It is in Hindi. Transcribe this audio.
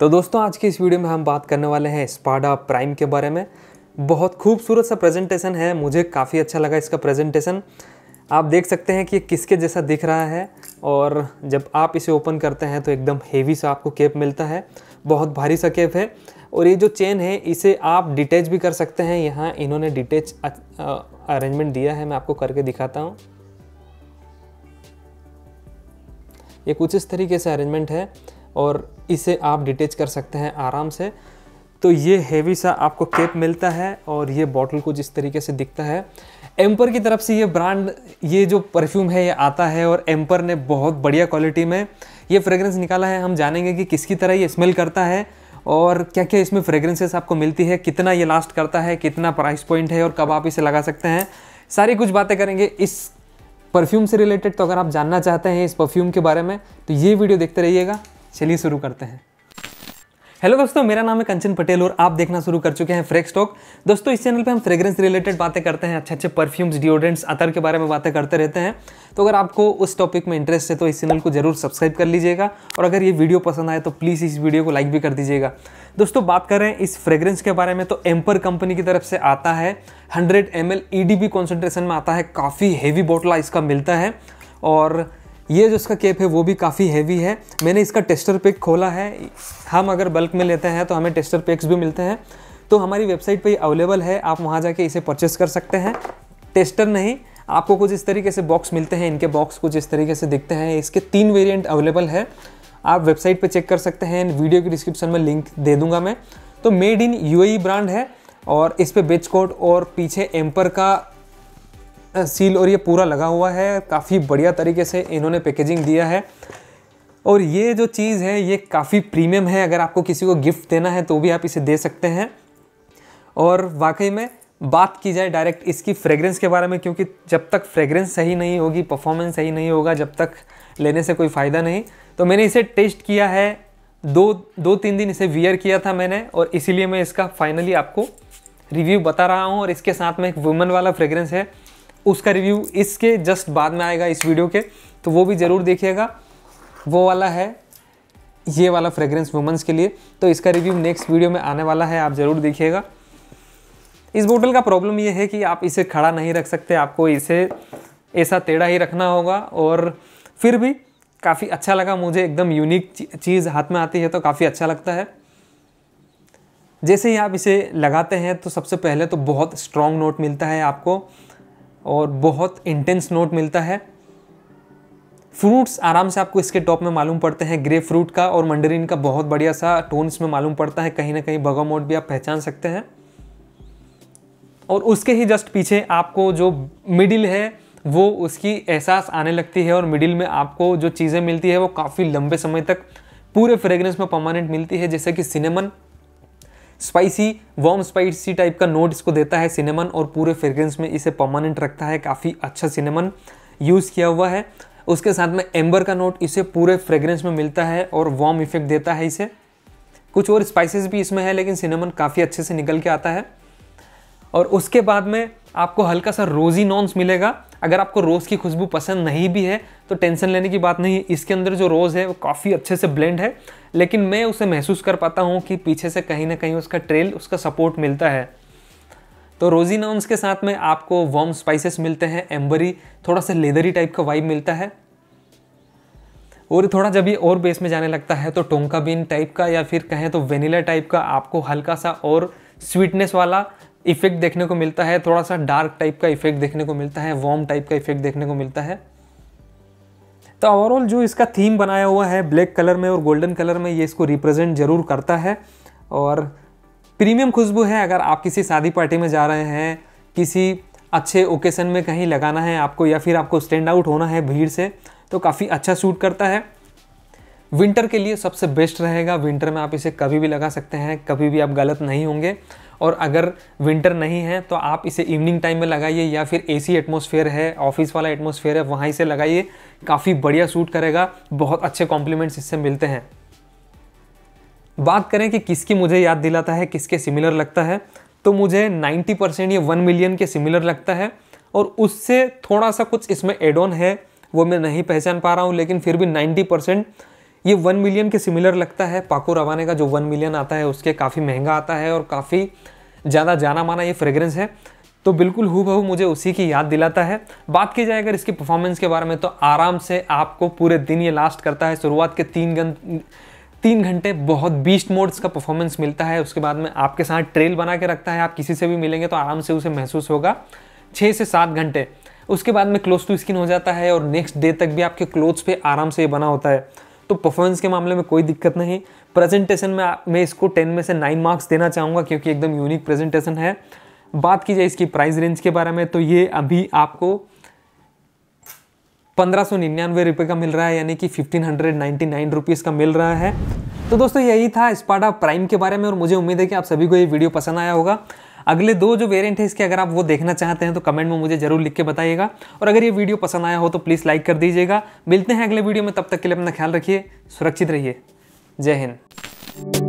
तो दोस्तों आज की इस वीडियो में हम बात करने वाले हैं स्पाडा प्राइम के बारे में बहुत खूबसूरत सा प्रेजेंटेशन है मुझे काफ़ी अच्छा लगा इसका प्रेजेंटेशन आप देख सकते हैं कि किसके जैसा दिख रहा है और जब आप इसे ओपन करते हैं तो एकदम हेवी सा आपको केप मिलता है बहुत भारी सा केप है और ये जो चेन है इसे आप डिटेच भी कर सकते हैं यहाँ इन्होंने डिटेच अरेंजमेंट दिया है मैं आपको करके दिखाता हूँ ये कुछ इस तरीके से अरेंजमेंट है और इसे आप डिटेच कर सकते हैं आराम से तो ये हेवी सा आपको केप मिलता है और ये बॉटल कुछ इस तरीके से दिखता है एम्पर की तरफ से ये ब्रांड ये जो परफ्यूम है ये आता है और एम्पर ने बहुत बढ़िया क्वालिटी में ये फ्रेगरेंस निकाला है हम जानेंगे कि किसकी तरह ये स्मेल करता है और क्या क्या इसमें फ्रेगरेंसेस आपको मिलती है कितना ये लास्ट करता है कितना प्राइस पॉइंट है और कब आप इसे लगा सकते हैं सारी कुछ बातें करेंगे इस परफ्यूम से रिलेटेड तो अगर आप जानना चाहते हैं इस परफ्यूम के बारे में तो ये वीडियो देखते रहिएगा चलिए शुरू करते हैं हेलो दोस्तों मेरा नाम है कंचन पटेल और आप देखना शुरू कर चुके हैं फ्रेक्स टॉक दोस्तों इस चैनल पे हम फ्रेग्रेंस रिलेटेड बातें करते हैं अच्छे अच्छे परफ्यूम्स डिओड्रेंट्स अतर के बारे में बातें करते रहते हैं तो अगर आपको उस टॉपिक में इंटरेस्ट है तो इस चैनल को जरूर सब्सक्राइब कर लीजिएगा और अगर ये वीडियो पसंद आए तो प्लीज़ इस वीडियो को लाइक भी कर दीजिएगा दोस्तों बात करें इस फ्रेग्रेंस के बारे में तो एम्पर कंपनी की तरफ से आता है हंड्रेड एम एल में आता है काफ़ी हैवी बोटला इसका मिलता है और ये जो इसका केप है वो भी काफ़ी हैवी है मैंने इसका टेस्टर पैक खोला है हम अगर बल्क में लेते हैं तो हमें टेस्टर पैक्स भी मिलते हैं तो हमारी वेबसाइट पर अवेलेबल है आप वहाँ जाके इसे परचेस कर सकते हैं टेस्टर नहीं आपको कुछ इस तरीके से बॉक्स मिलते हैं इनके बॉक्स कुछ इस तरीके से दिखते हैं इसके तीन वेरियंट अवेलेबल है आप वेबसाइट पर चेक कर सकते हैं वीडियो की डिस्क्रिप्शन में लिंक दे दूंगा मैं तो मेड इन यू ब्रांड है और इस पर बेच और पीछे एम्पर का सील और ये पूरा लगा हुआ है काफ़ी बढ़िया तरीके से इन्होंने पैकेजिंग दिया है और ये जो चीज़ है ये काफ़ी प्रीमियम है अगर आपको किसी को गिफ्ट देना है तो भी आप इसे दे सकते हैं और वाकई में बात की जाए डायरेक्ट इसकी फ्रेगरेंस के बारे में क्योंकि जब तक फ्रेगरेंस सही नहीं होगी परफॉर्मेंस सही नहीं होगा जब तक लेने से कोई फ़ायदा नहीं तो मैंने इसे टेस्ट किया है दो दो तीन दिन इसे वियर किया था मैंने और इसीलिए मैं इसका फाइनली आपको रिव्यू बता रहा हूँ और इसके साथ में एक वुमेन वाला फ्रेगरेंस है उसका रिव्यू इसके जस्ट बाद में आएगा इस वीडियो के तो वो भी ज़रूर देखिएगा वो वाला है ये वाला फ्रेग्रेंस वुमेंस के लिए तो इसका रिव्यू नेक्स्ट वीडियो में आने वाला है आप ज़रूर देखिएगा इस बोतल का प्रॉब्लम ये है कि आप इसे खड़ा नहीं रख सकते आपको इसे ऐसा टेढ़ा ही रखना होगा और फिर भी काफ़ी अच्छा लगा मुझे एकदम यूनिक चीज़ हाथ में आती है तो काफ़ी अच्छा लगता है जैसे ही आप इसे लगाते हैं तो सबसे पहले तो बहुत स्ट्रॉन्ग नोट मिलता है आपको और बहुत इंटेंस नोट मिलता है फ्रूट्स आराम से आपको इसके टॉप में मालूम पड़ते हैं ग्रे फ्रूट का और मंडरिन का बहुत बढ़िया सा टोन्स में मालूम पड़ता है कहीं ना कहीं बगा मोड भी आप पहचान सकते हैं और उसके ही जस्ट पीछे आपको जो मिडिल है वो उसकी एहसास आने लगती है और मिडिल में आपको जो चीज़ें मिलती है वो काफ़ी लंबे समय तक पूरे फ्रेगरेंस में परमानेंट मिलती है जैसे कि cinnamon spicy warm spicy type का नोट इसको देता है सिनेमन और पूरे फ्रेग्रेंस में इसे परमानेंट रखता है काफ़ी अच्छा सिनेमन यूज़ किया हुआ है उसके साथ में एम्बर का नोट इसे पूरे फ्रेग्रेंस में मिलता है और वॉम इफेक्ट देता है इसे कुछ और स्पाइसेस भी इसमें है लेकिन सिनेमन काफ़ी अच्छे से निकल के आता है और उसके बाद में आपको हल्का सा रोजी नॉन्स मिलेगा अगर आपको रोज़ की खुशबू पसंद नहीं भी है तो टेंशन लेने की बात नहीं इसके अंदर जो रोज़ है वो काफ़ी अच्छे से ब्लेंड है लेकिन मैं उसे महसूस कर पाता हूँ कि पीछे से कहीं ना कहीं उसका ट्रेल उसका सपोर्ट मिलता है तो रोजी नॉन्स के साथ में आपको वॉर्म स्पाइसेस मिलते हैं एम्बरी थोड़ा सा लेदरी टाइप का वाइब मिलता है और थोड़ा जब ये और बेस में जाने लगता है तो टोंका बीन टाइप का या फिर कहें तो वेनिला टाइप का आपको हल्का सा और स्वीटनेस वाला इफेक्ट देखने को मिलता है थोड़ा सा डार्क टाइप का इफेक्ट देखने को मिलता है वॉर्म टाइप का इफेक्ट देखने को मिलता है तो ओवरऑल जो इसका थीम बनाया हुआ है ब्लैक कलर में और गोल्डन कलर में ये इसको रिप्रेजेंट जरूर करता है और प्रीमियम खुशबू है अगर आप किसी शादी पार्टी में जा रहे हैं किसी अच्छे ओकेशन में कहीं लगाना है आपको या फिर आपको स्टैंड आउट होना है भीड़ से तो काफ़ी अच्छा सूट करता है विंटर के लिए सबसे बेस्ट रहेगा विंटर में आप इसे कभी भी लगा सकते हैं कभी भी आप गलत नहीं होंगे और अगर विंटर नहीं है तो आप इसे इवनिंग टाइम में लगाइए या फिर ए एटमोसफेयर है ऑफिस वाला एटमोसफेयर है वहाँ इसे लगाइए काफ़ी बढ़िया सूट करेगा बहुत अच्छे कॉम्प्लीमेंट्स इससे मिलते हैं बात करें कि किसकी मुझे याद दिलाता है किसके सिमिलर लगता है तो मुझे 90 परसेंट ये वन मिलियन के सिमिलर लगता है और उससे थोड़ा सा कुछ इसमें एड ऑन है वो मैं नहीं पहचान पा रहा हूँ लेकिन फिर भी 90 परसेंट ये वन मिलियन के सिमिलर लगता है पाको रवाने का जो वन मिलियन आता है उसके काफ़ी महंगा आता है और काफ़ी ज़्यादा जाना माना ये फ्रेगरेंस है तो बिल्कुल हु बहू मुझे उसी की याद दिलाता है बात की जाए अगर इसकी परफॉर्मेंस के बारे में तो आराम से आपको पूरे दिन ये लास्ट करता है शुरुआत के तीन गन तीन घंटे बहुत बीस्ट मोड्स का परफॉर्मेंस मिलता है उसके बाद में आपके साथ ट्रेल बना के रखता है आप किसी से भी मिलेंगे तो आराम से उसे महसूस होगा छः से सात घंटे उसके बाद में क्लोज टू स्किन हो जाता है और नेक्स्ट डे तक भी आपके क्लोथ्स पे आराम से ये बना होता है तो परफॉर्मेंस के मामले में कोई दिक्कत नहीं प्रेजेंटेशन में मैं इसको टेन में से नाइन मार्क्स देना चाहूँगा क्योंकि एकदम यूनिक प्रेजेंटेशन है बात की जाए इसकी प्राइस रेंज के बारे में तो ये अभी आपको पंद्रह सौ निन्यानवे रुपये का मिल रहा है यानी कि fifteen hundred ninety nine rupees का मिल रहा है तो दोस्तों यही था स्पाडा प्राइम के बारे में और मुझे उम्मीद है कि आप सभी को ये वीडियो पसंद आया होगा अगले दो जो वेरियंट है इसके अगर आप वो देखना चाहते हैं तो कमेंट में मुझे जरूर लिख के बताइएगा और अगर ये वीडियो पसंद आया हो तो प्लीज़ लाइक कर दीजिएगा मिलते हैं अगले वीडियो में तब तक के लिए अपना ख्याल रखिए सुरक्षित रहिए जय हिंद